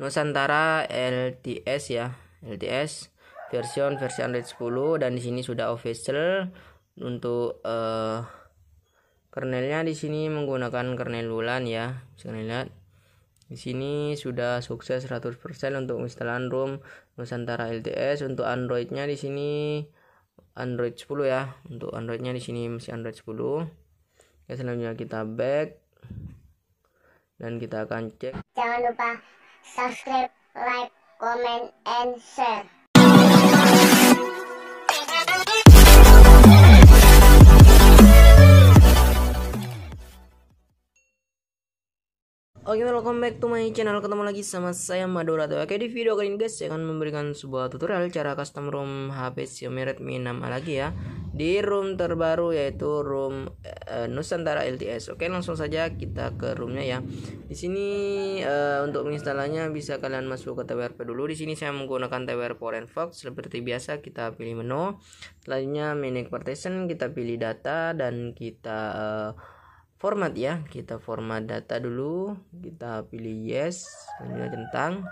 Nusantara LTS ya LTS version versi Android 10 dan di sini sudah official untuk uh, kernelnya di sini menggunakan kernel Wulan ya bisa kalian lihat di sini sudah sukses 100% untuk instalan ROM Nusantara LTS untuk Androidnya di sini Android 10 ya untuk Androidnya di sini masih Android 10 ya selanjutnya kita back dan kita akan cek jangan lupa Subscribe, like, comment, and share. Oke, okay, welcome back to my channel. Ketemu lagi sama saya Madura. Oke, okay, di video kali ini guys saya akan memberikan sebuah tutorial cara custom room HP Xiaomi Redmi 6A lagi ya di room terbaru yaitu room uh, Nusantara LTS. Oke, okay, langsung saja kita ke roomnya ya. Di sini uh, untuk menginstalannya bisa kalian masuk ke TWRP dulu. Di sini saya menggunakan TWRP Firefox seperti biasa kita pilih menu. Selanjutnya menu partition kita pilih data dan kita uh, format ya kita format data dulu kita pilih yes menu centang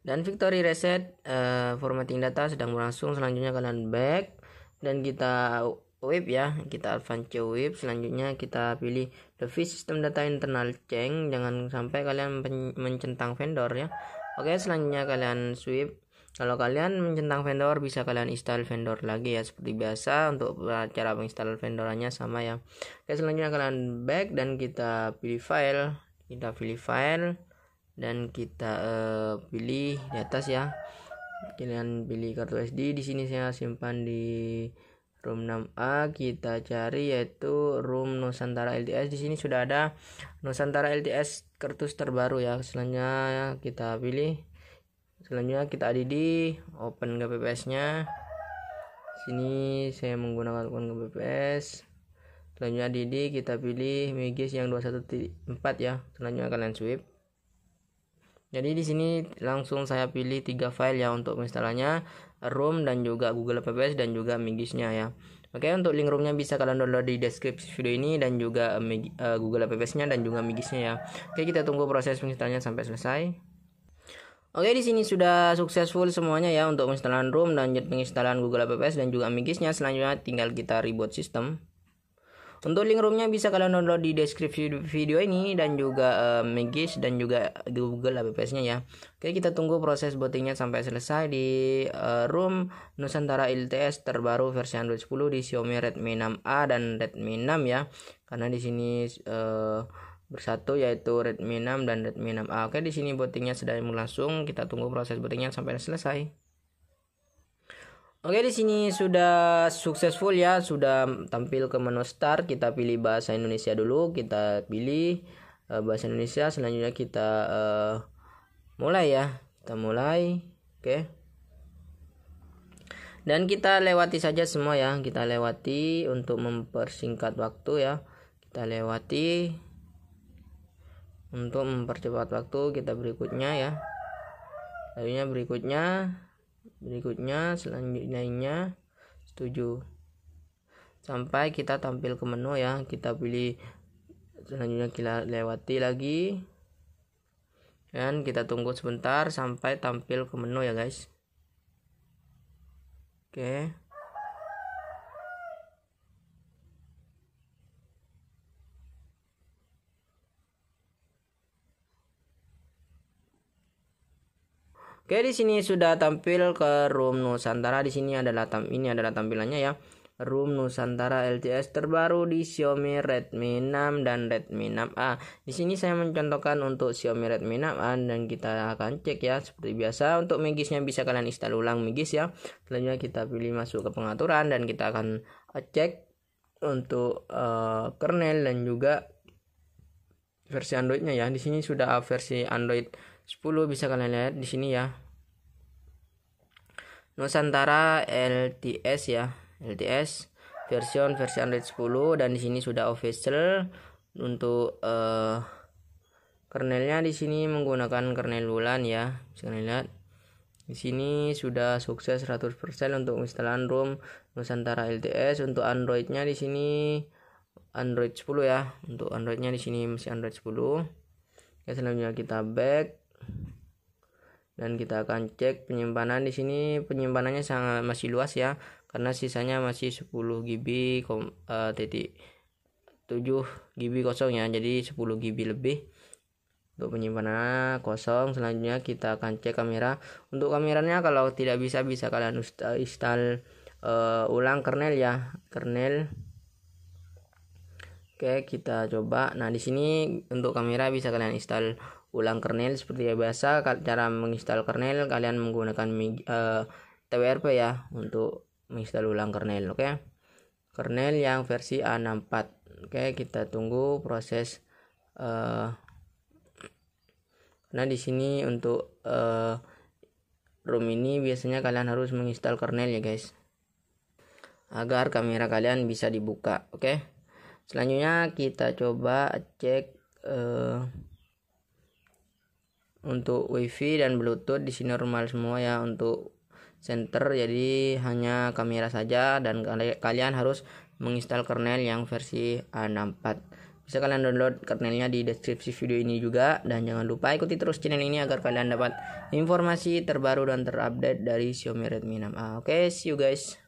dan victory reset uh, formatting data sedang berlangsung selanjutnya kalian back dan kita web ya kita advance web selanjutnya kita pilih the fish system data internal change jangan sampai kalian mencentang vendor ya oke selanjutnya kalian sweep kalau kalian mencentang vendor, bisa kalian install vendor lagi ya seperti biasa untuk uh, cara menginstal vendorannya sama ya. Oke, selanjutnya kalian back dan kita pilih file, kita pilih file dan kita uh, pilih di atas ya. Kalian pilih kartu SD di sini saya simpan di room 6A kita cari yaitu room Nusantara LTS di sini sudah ada Nusantara LTS kertas terbaru ya. Selanjutnya kita pilih selanjutnya kita ada di open GPPS nya sini saya menggunakan open GPPS selanjutnya di kita pilih Migis yang 214 ya selanjutnya kalian sweep jadi di sini langsung saya pilih tiga file ya untuk instalannya room dan juga Google PPS dan juga Migisnya ya Oke untuk link roomnya bisa kalian download di deskripsi video ini dan juga uh, Google apps nya dan juga Migisnya ya Oke kita tunggu proses penginstalannya sampai selesai Oke di sini sudah successful semuanya ya untuk penginstalan ROM dan penginstalan Google APPS dan juga Migisnya selanjutnya tinggal kita reboot sistem. Untuk link rom bisa kalian download di deskripsi video ini dan juga uh, eh, Migis dan juga Google APPS-nya ya. Oke kita tunggu proses bootingnya sampai selesai di uh, eh, ROM Nusantara LTS terbaru versi Android 10 di Xiaomi Redmi 6A dan Redmi 6 ya. Karena di sini uh, bersatu yaitu Redmi 6 dan Redmi 6A. Oke, di sini sudah sedang langsung. Kita tunggu proses bootingnya sampai selesai. Oke, di sini sudah successful ya, sudah tampil ke menu start. Kita pilih bahasa Indonesia dulu, kita pilih uh, bahasa Indonesia, selanjutnya kita uh, mulai ya. Kita mulai. Oke. Dan kita lewati saja semua ya, kita lewati untuk mempersingkat waktu ya. Kita lewati untuk mempercepat waktu kita berikutnya ya lainnya berikutnya berikutnya selanjutnya setuju. sampai kita tampil ke menu ya kita pilih selanjutnya kita lewati lagi dan kita tunggu sebentar sampai tampil ke menu ya guys oke okay. Oke, di sini sudah tampil ke room Nusantara. Di sini adalah tam ini adalah tampilannya ya. Room Nusantara LTS terbaru di Xiaomi Redmi 6 dan Redmi 6A. Di sini saya mencontohkan untuk Xiaomi Redmi 6A dan kita akan cek ya seperti biasa. Untuk Megisnya bisa kalian install ulang Megis ya. Selanjutnya kita pilih masuk ke pengaturan dan kita akan eh, cek untuk uh, kernel dan juga versi Androidnya ya. Di sini sudah versi Android 10 bisa kalian lihat di sini ya Nusantara LTS ya LTS version versi Android 10 dan di sini sudah official untuk uh, kernelnya di sini menggunakan kernel Wulan ya bisa kalian lihat di sini sudah sukses 100% untuk instalan ROM Nusantara LTS untuk Androidnya di sini Android 10 ya untuk Androidnya di sini masih Android 10 ya selanjutnya kita back dan kita akan cek penyimpanan di sini penyimpanannya sangat masih luas ya karena sisanya masih 10 GB uh, titik 7 GB kosong ya jadi 10 GB lebih untuk penyimpanan kosong selanjutnya kita akan cek kamera untuk kameranya kalau tidak bisa bisa kalian install uh, ulang kernel ya kernel Oke, kita coba. Nah, di sini untuk kamera bisa kalian install ulang kernel seperti biasa cara menginstal kernel kalian menggunakan uh, eh, twrp ya untuk menginstal ulang kernel oke okay? kernel yang versi a64 oke okay, kita tunggu proses uh, nah di sini untuk uh, room ini biasanya kalian harus menginstal kernel ya guys agar kamera kalian bisa dibuka oke okay? selanjutnya kita coba cek uh, untuk wifi dan bluetooth di sini normal semua ya untuk center jadi hanya kamera saja dan kalian harus menginstal kernel yang versi A64 bisa kalian download kernelnya di deskripsi video ini juga dan jangan lupa ikuti terus channel ini agar kalian dapat informasi terbaru dan terupdate dari Xiaomi Redmi 6A. Oke, okay, see you guys.